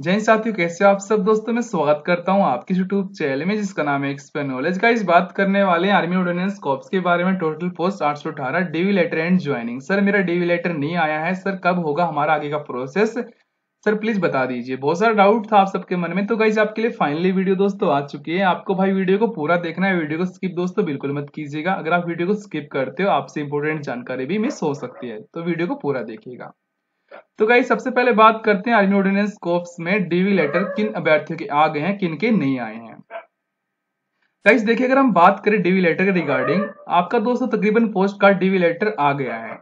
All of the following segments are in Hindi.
जय साथियों कैसे आप सब दोस्तों मैं स्वागत करता हूं आपके यूट्यूब चैनल में जिसका नाम है एक्सपर नॉलेज का बात करने वाले आर्मी ऑर्डिनेंस कॉप्स के बारे में total post 818 DV letter and joining sir मेरा डीवी लेटर नहीं आया है सर कब होगा हमारा आगे का प्रोसेस सर प्लीज बता दीजिए बहुत सारा डाउट था आप सबके मन में तो गाइज आपके लिए फाइनली वीडियो दोस्तों आ चुकी है आपको भाई वीडियो को पूरा देखना है वीडियो को स्किप दोस्तों बिल्कुल मत कीजिएगा अगर आप वीडियो को स्किप करते हो आपसे इंपोर्टेंट जानकारी भी मिस हो सकती है तो वीडियो को पूरा देखिएगा तो गाई सबसे पहले बात करते हैं आर्मी ऑर्डिनेंस कोप्स में डीवी लेटर किन अभ्यर्थियों के आ गए हैं किन के नहीं आए हैं गाइस देखिए अगर हम बात करें डीवी लेटर के रिगार्डिंग आपका दोस्तों तो तकरीबन पोस्ट का डीवी लेटर आ गया है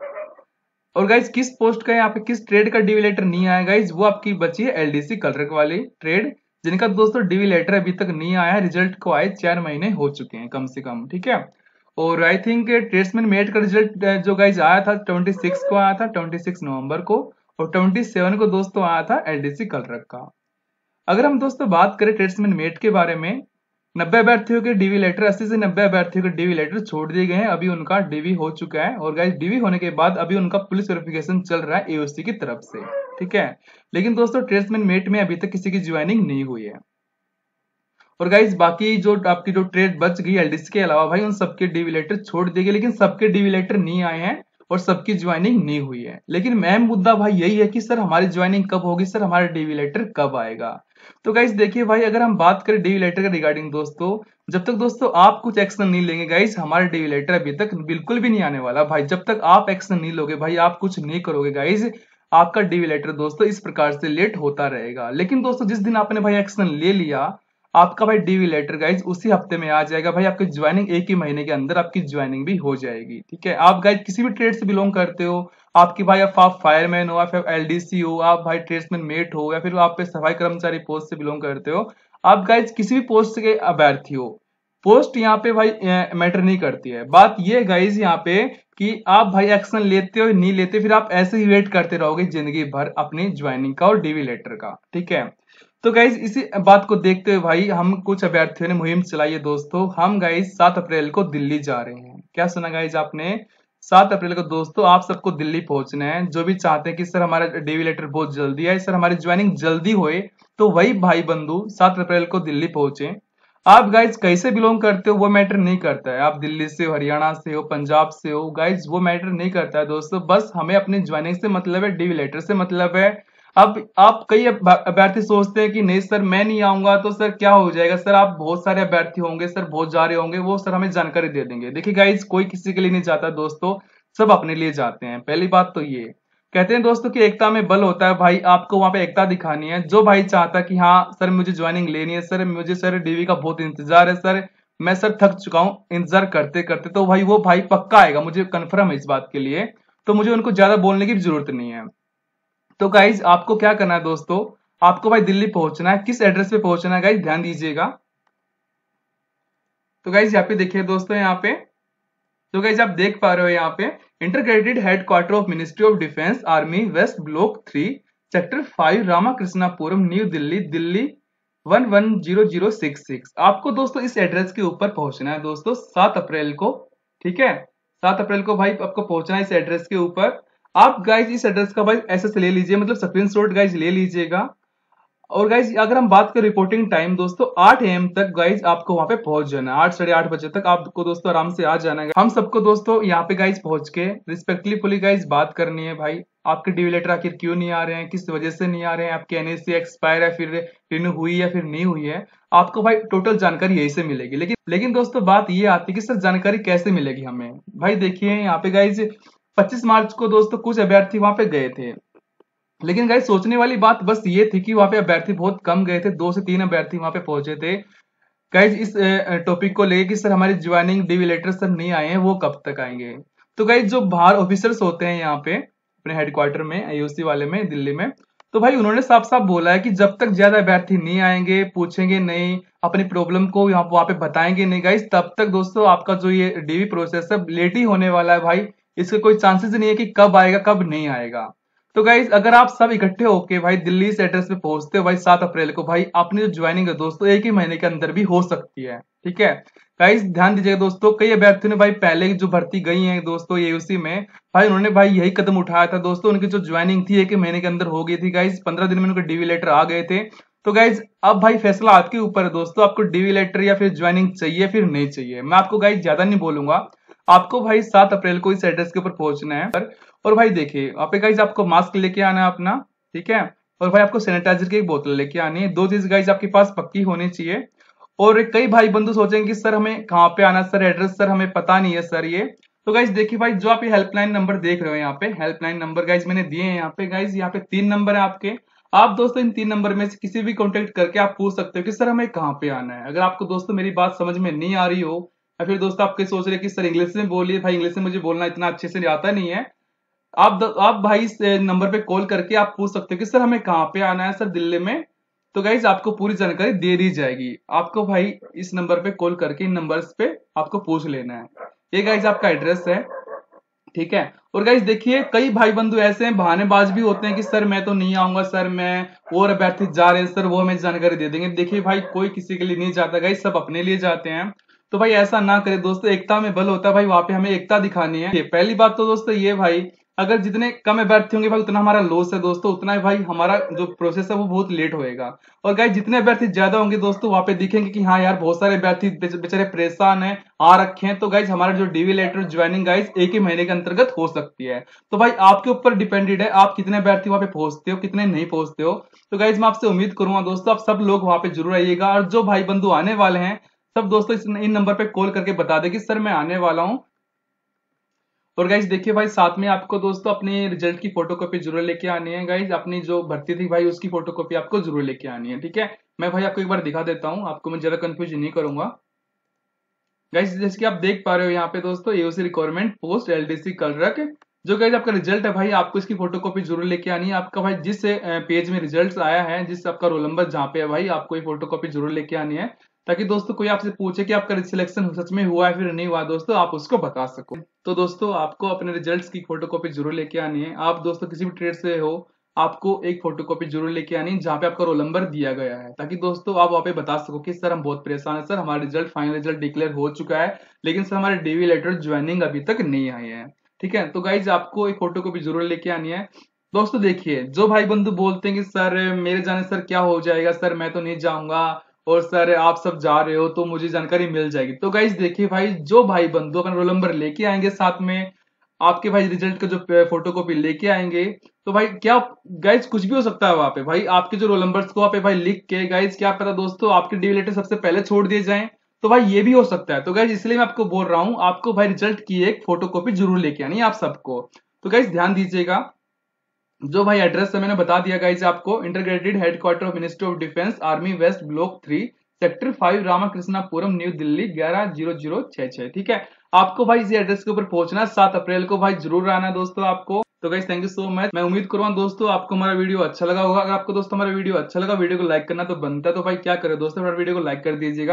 और गाइस किस पोस्ट का यहाँ पे किस ट्रेड का डीवी लेटर नहीं आया गाइज वो आपकी बची है एलडीसी कलर वाली ट्रेड जिनका दोस्तों डीवी लेटर अभी तक नहीं आया रिजल्ट को आए चार महीने हो चुके हैं कम से कम ठीक है और आई थिंक ट्रेड्समैन मेट का रिजल्ट जो गाइज आया था ट्वेंटी को आया था ट्वेंटी नवंबर को और 27 को दोस्तों आया था एलडीसी कलरक का अगर हम दोस्तों बात करें ट्रेड्समैन मेट के बारे में नब्बे अभ्यर्थियों के डीवी लेटर अस्सी से नब्बे अभ्यर्थियों के डीवी लेटर छोड़ दिए गए हैं अभी उनका डीवी हो चुका है और गाइस डीवी होने के बाद अभी उनका पुलिस वेरिफिकेशन चल रहा है एओसी की तरफ से ठीक है लेकिन दोस्तों ट्रेड्समैन मेट में अभी तक किसी की ज्वाइनिंग नहीं हुई है और गाइज बाकी जो आपकी जो ट्रेड बच गई एलडीसी के अलावा भाई उन सबके डीवी लेटर छोड़ दिए गए लेकिन सबके डीवी लेटर नहीं आए हैं और सबकी ज्वाइनिंग नहीं हुई है लेकिन मैम मुद्दा भाई यही है कि सर हमारी ज्वाइनिंग कब होगी सर हमारा डेवी लेटर कब आएगा तो गाइज देखिए भाई अगर हम बात करें डेवी लेटर के रिगार्डिंग दोस्तों जब तक दोस्तों आप कुछ एक्शन नहीं लेंगे गाइज हमारा डेवी लेटर अभी तक बिल्कुल भी नहीं आने वाला भाई जब तक आप एक्शन नहीं लोगे भाई आप कुछ नहीं करोगे गाइज आपका डेवी लेटर दोस्तों इस प्रकार से लेट होता रहेगा लेकिन दोस्तों जिस दिन आपने भाई एक्शन ले लिया आपका भाई डीवी लेटर गाइज उसी हफ्ते में आ जाएगा भाई आपकी ज्वाइनिंग एक ही महीने के अंदर आपकी ज्वाइनिंग भी हो जाएगी ठीक है आप गाइज किसी भी ट्रेड से बिलोंग करते हो आपकी भाई आप, आप फायरमैन हो या फिर एल हो आप भाई ट्रेड्समैन मेट हो या फिर आप पे सफाई कर्मचारी पोस्ट से बिलोंग करते हो आप गाइज किसी भी पोस्ट के अभ्यर्थी हो पोस्ट यहाँ पे भाई मैटर नहीं करती है बात ये गाइज यहाँ पे कि आप भाई एक्शन लेते हो नहीं लेते फिर आप ऐसे ही वेट करते रहोगे जिंदगी भर अपनी ज्वाइनिंग का और डीवी लेटर का ठीक है तो गाइज इसी बात को देखते हुए भाई हम कुछ अभ्यर्थियों ने मुहिम चलाई है दोस्तों हम गाइज सात अप्रैल को दिल्ली जा रहे हैं क्या सुना गाइज आपने सात अप्रैल को दोस्तों आप सबको दिल्ली पहुंचना है जो भी चाहते हैं कि सर हमारा डेवी लेटर बहुत जल्दी आए सर हमारी ज्वाइनिंग जल्दी होए तो वही भाई बंधु सात अप्रैल को दिल्ली पहुंचे आप गाइज कैसे बिलोंग करते हो वो मैटर नहीं करता है आप दिल्ली से हो हरियाणा से हो पंजाब से हो गाइज वो मैटर नहीं करता है दोस्तों बस हमें अपने ज्वाइनिंग से मतलब है डेवी लेटर से मतलब है अब आप कई अभ्यर्थी सोचते हैं कि नहीं सर मैं नहीं आऊंगा तो सर क्या हो जाएगा सर आप बहुत सारे अभ्यर्थी होंगे सर बहुत जा रहे होंगे वो सर हमें जानकारी दे देंगे देखिए गाइज कोई किसी के लिए नहीं जाता दोस्तों सब अपने लिए जाते हैं पहली बात तो ये कहते हैं दोस्तों कि एकता में बल होता है भाई आपको वहां पे एकता दिखानी है जो भाई चाहता कि हाँ सर मुझे ज्वाइनिंग लेनी है सर मुझे सर डीवी का बहुत इंतजार है सर मैं सर थक चुका हूँ इंतजार करते करते तो भाई वो भाई पक्का आएगा मुझे कन्फर्म है इस बात के लिए तो मुझे उनको ज्यादा बोलने की जरूरत नहीं है तो गाइज आपको क्या करना है दोस्तों आपको भाई दिल्ली पहुंचना है किस एड्रेस पे पहुंचना है गाइज ध्यान दीजिएगा तो गाइज यहाँ पे देखिए दोस्तों यहाँ पे तो गाइज आप देख पा रहे हो यहाँ पे integrated headquarter of ministry of defence army west block three sector five Ramakrishnapuram New Delhi Delhi one one zero zero six six आपको दोस्तों इस एड्रेस के ऊपर पहुंचना है दोस्तों सात अप्रैल को ठीक है सात अप्रैल को भाई आपको पहुंचना है इस एड्रेस के ऊपर आप गाइज इस एड्रेस का भाई ऐसे ले लीजिए मतलब स्क्रीन शॉट गाइज ले लीजिएगा और गाइज अगर हम बात करें रिपोर्टिंग टाइम दोस्तों आठ एम तक गाइज आपको वहां पे पहुंच जाना है आठ साढ़े आठ बजे तक आपको दोस्तों आराम से आ जाना है हम सबको दोस्तों यहाँ पे गाइज पहुंच के फुली गाइज बात करनी है भाई आपके डिविलेटर आखिर क्यों नहीं आ रहे हैं किस वजह से नहीं आ रहे हैं आपके एनएसी एक्सपायर है फिर रिन्यू हुई या फिर नहीं हुई है आपको भाई टोटल जानकारी यही से मिलेगी लेकिन लेकिन दोस्तों बात ये आती है कि सर जानकारी कैसे मिलेगी हमें भाई देखिए यहाँ पे गाइज 25 मार्च को दोस्तों कुछ अभ्यर्थी वहां पे गए थे लेकिन गाइस सोचने वाली बात बस ये थी कि वहां पे अभ्यर्थी बहुत कम गए थे दो से तीन अभ्यर्थी वहां पे पहुंचे थे गाइज इस टॉपिक को लेके कि सर हमारी ज्वाइनिंग डीवी लेटर सर नहीं आए हैं वो कब तक आएंगे तो गाइज जो बाहर ऑफिसर्स होते हैं यहाँ पे अपने हेडक्वार्टर में आईओसी वाले में दिल्ली में तो भाई उन्होंने साफ साफ बोला है कि जब तक ज्यादा अभ्यर्थी नहीं आएंगे पूछेंगे नहीं अपनी प्रॉब्लम को यहाँ वहां पे बताएंगे नहीं गाइज तब तक दोस्तों आपका जो ये डीवी प्रोसेस है लेट ही होने वाला है भाई इसके कोई चांसेस नहीं है कि कब आएगा कब नहीं आएगा तो गाइज अगर आप सब इकट्ठे होके भाई दिल्ली से एड्रेस पे पहुंचते हो भाई सात अप्रैल को भाई अपनी जो ज्वाइनिंग है दोस्तों एक ही महीने के अंदर भी हो सकती है ठीक है गाइज ध्यान दीजिएगा दोस्तों कई अभ्यर्थियों ने भाई पहले जो भर्ती गई है दोस्तों यूसी में भाई उन्होंने भाई यही कदम उठाया था दोस्तों उनकी जो ज्वाइनिंग थी एक ही महीने के अंदर हो गई थी गाइज पंद्रह दिन में उनके डीवी लेटर आ गए थे तो गाइज अब भाई फैसला आपके ऊपर है दोस्तों आपको डीवी लेटर या फिर ज्वाइनिंग चाहिए फिर नहीं चाहिए मैं आपको गाइज ज्यादा नहीं बोलूंगा आपको भाई सात अप्रैल को इस एड्रेस के ऊपर पहुंचना है और भाई देखिए पे गाइज आपको मास्क लेके आना है अपना ठीक है और भाई आपको सैनिटाइजर की एक बोतल लेके आनी है दो चीज गाइज आपके पास पक्की होनी चाहिए और कई भाई बंधु सोचेंगे कि सर हमें कहाँ पे आना सर एड्रेस सर हमें पता नहीं है सर ये तो गाइज देखिए भाई जो आप हेल्पलाइन नंबर देख रहे हो यहाँ पे हेल्पलाइन नंबर गाइज मैंने दिए हैं यहाँ पे गाइज यहाँ पे तीन नंबर है आपके आप दोस्तों इन तीन नंबर में से किसी भी कॉन्टेक्ट करके आप पूछ सकते हो कि सर हमें कहाँ पे आना है अगर आपको दोस्तों मेरी बात समझ में नहीं आ रही हो या फिर दोस्तों आप कहीं सोच रहे कि सर इंग्लिश में बोलिए भाई इंग्लिश में मुझे बोलना इतना अच्छे से आता नहीं है आप द, आप भाई इस नंबर पे कॉल करके आप पूछ सकते हो कि सर हमें कहाँ पे आना है सर दिल्ली में तो गाइज आपको पूरी जानकारी दे दी जाएगी आपको भाई इस नंबर पे कॉल करके इन नंबर पे आपको पूछ लेना है ये गाइज आपका एड्रेस है ठीक है और गाइज देखिए कई भाई बंधु ऐसे हैं बहानेबाज भी होते हैं कि सर मैं तो नहीं आऊंगा सर मैं और अभ्यर्थी जा रहे हैं सर वो हमें जानकारी दे देंगे देखिए भाई कोई किसी के लिए नहीं जाता गाइज सब अपने लिए जाते हैं तो भाई ऐसा ना करे दोस्तों एकता में बल होता है भाई वहां पे हमें एकता दिखानी है पहली बात तो दोस्तों ये भाई अगर जितने कम अभ्यर्थी होंगे भाई उतना हमारा लॉस है दोस्तों उतना ही भाई हमारा जो प्रोसेस है वो बहुत लेट होएगा और गाय जितने अभ्यर्थी ज्यादा होंगे दोस्तों वहां पे दिखेंगे कि हाँ यार बहुत सारे अभ्यर्थी बेचारे परेशान है आ रखे हैं तो गाइज हमारा जो डीवी लेटर ज्वाइनिंग गाइज एक ही महीने के अंतर्गत हो सकती है तो भाई आपके ऊपर डिपेंडेड है आप कितने अभ्यर्थी वहां पे पहुंचते हो कितने नहीं पहुंचते हो तो गाइज मैं आपसे उम्मीद करूंगा दोस्तों आप सब लोग वहां पे जरूर आइएगा और जो भाई बंधु आने वाले हैं सब दोस्तों इस इन नंबर पे कॉल करके बता दे कि सर मैं आने वाला हूँ और गाइज देखिए भाई साथ में आपको दोस्तों अपने रिजल्ट की फोटोकॉपी जरूर लेके आनी है गाइज अपनी जो भर्ती थी भाई उसकी फोटोकॉपी आपको जरूर लेके आनी है ठीक है मैं भाई आपको एक बार दिखा देता हूँ आपको मैं जरा कंफ्यूज नहीं करूंगा गाइज जैसे कि आप देख पा रहे हो यहाँ पे दोस्तों AOC requirement post L LDC clerk जो गाइज आपका रिजल्ट है भाई आपको इसकी फोटोकॉपी जरूर लेके आनी है आपका भाई जिस पेज में रिजल्ट आया है जिस आपका रोल नंबर जहाँ पे है भाई आपको ये फोटोकॉपी जरूर लेके आनी है ताकि दोस्तों कोई आपसे पूछे कि आपका सिलेक्शन सच में हुआ है फिर नहीं हुआ दोस्तों आप उसको बता सको तो दोस्तों आपको अपने रिजल्ट्स की फोटोकॉपी जरूर लेके आनी है आप दोस्तों किसी भी ट्रेड से हो आपको एक फोटोकॉपी जरूर लेके आनी जहाँ पे आपका रोल नंबर दिया गया है ताकि दोस्तों आप वहाँ पे बता सको कि सर हम बहुत परेशान है सर हमारा रिजल्ट फाइनल रिजल्ट डिक्लेयर हो चुका है लेकिन सर हमारे डेवी लेटर ज्वाइनिंग अभी तक नहीं आए हैं ठीक है तो गाइज आपको एक कॉपी जरूर लेके आनी है दोस्तों देखिए जो भाई बंधु बोलते हैं कि सर मेरे जाने सर क्या हो जाएगा सर मैं तो नहीं जाऊंगा और सर आप सब जा रहे हो तो मुझे जानकारी मिल जाएगी तो गाइज देखिए भाई जो भाई बंधु अपना रोल नंबर लेके आएंगे साथ में आपके भाई रिजल्ट का जो फोटो कॉपी लेके आएंगे तो भाई क्या गाइज कुछ भी हो सकता है वहां पे भाई आपके जो रोल नंबर को वहाँ पे भाई लिख के गाइज क्या पता दोस्तों आपके डी लेटर सबसे पहले छोड़ दिए जाए तो भाई ये भी हो सकता है तो गाइज इसलिए मैं आपको बोल रहा हूँ आपको भाई रिजल्ट की एक फोटो कॉपी जरूर लेके आनी आप सबको तो गाइज ध्यान दीजिएगा जो भाई एड्रेस है मैंने बता दिया गाइज आपको integrated headquarter of ministry of defence army west block three sector five Ramakrishnapuram New Delhi ग्यारह जीरो जीरो छह छह ठीक है आपको भाई इसी एड्रेस के ऊपर पहुंचना सात अप्रैल को भाई जरूर आना है दोस्तों आपको तो guys thank you so much मैं उम्मीद करूँ दोस्तों आपको हमारा वीडियो अच्छा लगा होगा अगर आपको दोस्तों हमारा वीडियो अच्छा लगा वीडियो को लाइक करना तो बनता है तो भाई क्या करे दोस्तों हमारा वीडियो को लाइक कर दीजिएगा